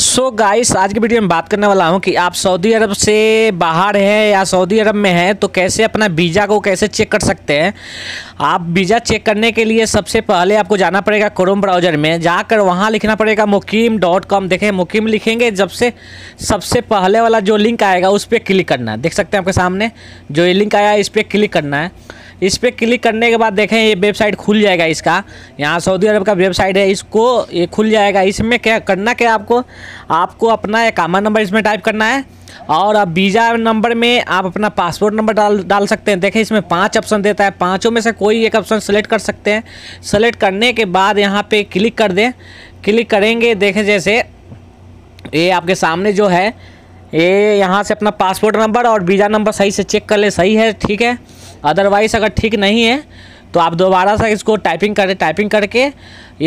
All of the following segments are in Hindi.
सो so गाइस आज की वीडियो में बात करने वाला हूँ कि आप सऊदी अरब से बाहर हैं या सऊदी अरब में हैं तो कैसे अपना वीज़ा को कैसे चेक कर सकते हैं आप वीज़ा चेक करने के लिए सबसे पहले आपको जाना पड़ेगा क्रोम ब्राउज़र में जाकर वहाँ लिखना पड़ेगा मुकीम डॉट कॉम देखें मुकीम लिखेंगे जब से सबसे पहले वाला जो लिंक आएगा उस पर क्लिक करना है देख सकते हैं आपके सामने जो ये लिंक आया है इस पर क्लिक करना है इस पर क्लिक करने के बाद देखें ये वेबसाइट खुल जाएगा इसका यहाँ सऊदी अरब का वेबसाइट है इसको ये खुल जाएगा इसमें क्या करना क्या आपको आपको अपना एकामा नंबर इसमें टाइप करना है और अब वीज़ा नंबर में आप अपना पासपोर्ट नंबर डाल डाल सकते हैं देखें इसमें पांच ऑप्शन देता है पांचों में से कोई एक ऑप्शन सेलेक्ट कर सकते हैं सेलेक्ट करने के बाद यहाँ पे क्लिक कर दें क्लिक करेंगे देखें जैसे ये आपके सामने जो है ये यहाँ से अपना पासपोर्ट नंबर और वीज़ा नंबर सही से चेक कर ले सही है ठीक है अदरवाइज़ अगर ठीक नहीं है तो आप दोबारा से इसको टाइपिंग करें टाइपिंग करके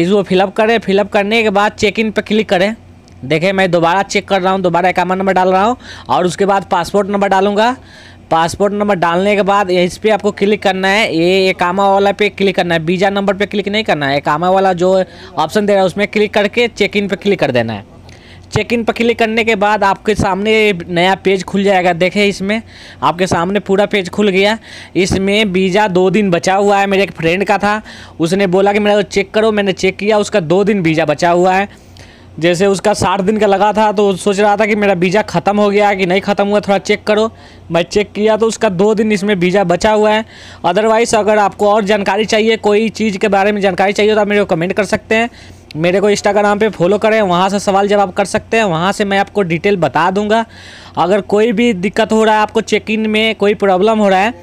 इसको फिलअप करें फिलअप करने के बाद चेक इन पर क्लिक करें देखें मैं दोबारा चेक कर रहा हूँ दोबारा अकाउंट नंबर डाल रहा हूँ और उसके बाद पासपोर्ट नंबर डालूँगा पासपोर्ट नंबर डालने के बाद इस पर आपको क्लिक करना है ये एकामा वाला पे क्लिक करना है बीजा नंबर पे क्लिक नहीं करना है एकामा वाला जो ऑप्शन दे रहा है उसमें क्लिक करके चेक इन पे क्लिक कर देना है चेक इन पर क्लिक करने के बाद आपके सामने नया पेज खुल जाएगा देखें इसमें आपके सामने पूरा पेज खुल गया इसमें वीज़ा दो दिन बचा हुआ है मेरे एक फ्रेंड का था उसने बोला कि मेरा चेक तो करो मैंने चेक किया उसका दो दिन वीज़ा बचा हुआ है जैसे उसका साठ दिन का लगा था तो सोच रहा था कि मेरा वीज़ा ख़त्म हो गया कि नहीं ख़त्म हुआ थोड़ा चेक करो मैं चेक किया तो उसका दो दिन इसमें वीज़ा बचा हुआ है अदरवाइज़ अगर आपको और जानकारी चाहिए कोई चीज़ के बारे में जानकारी चाहिए तो आप मेरे को कमेंट कर सकते हैं मेरे को इंस्टाग्राम पे फॉलो करें वहाँ से सवाल जवाब कर सकते हैं वहाँ से मैं आपको डिटेल बता दूंगा अगर कोई भी दिक्कत हो रहा है आपको चेक इन में कोई प्रॉब्लम हो रहा है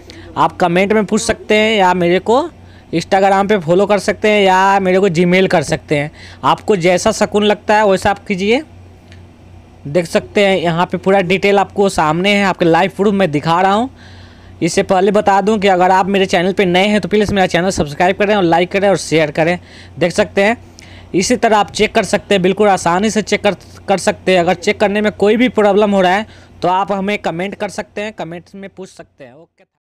आप कमेंट में पूछ सकते हैं या मेरे को इंस्टाग्राम पे फॉलो कर सकते हैं या मेरे को जीमेल कर सकते हैं आपको जैसा सकून लगता है वैसा आप कीजिए देख सकते हैं यहाँ पर पूरा डिटेल आपको सामने है आपके लाइव प्रूफ मैं दिखा रहा हूँ इससे पहले बता दूं कि अगर आप मेरे चैनल पर नए हैं तो प्लीज़ मेरा चैनल सब्सक्राइब करें और लाइक करें और शेयर करें देख सकते हैं इसी तरह आप चेक कर सकते हैं बिल्कुल आसानी से चेक कर कर सकते हैं अगर चेक करने में कोई भी प्रॉब्लम हो रहा है तो आप हमें कमेंट कर सकते हैं कमेंट्स में पूछ सकते हैं ओके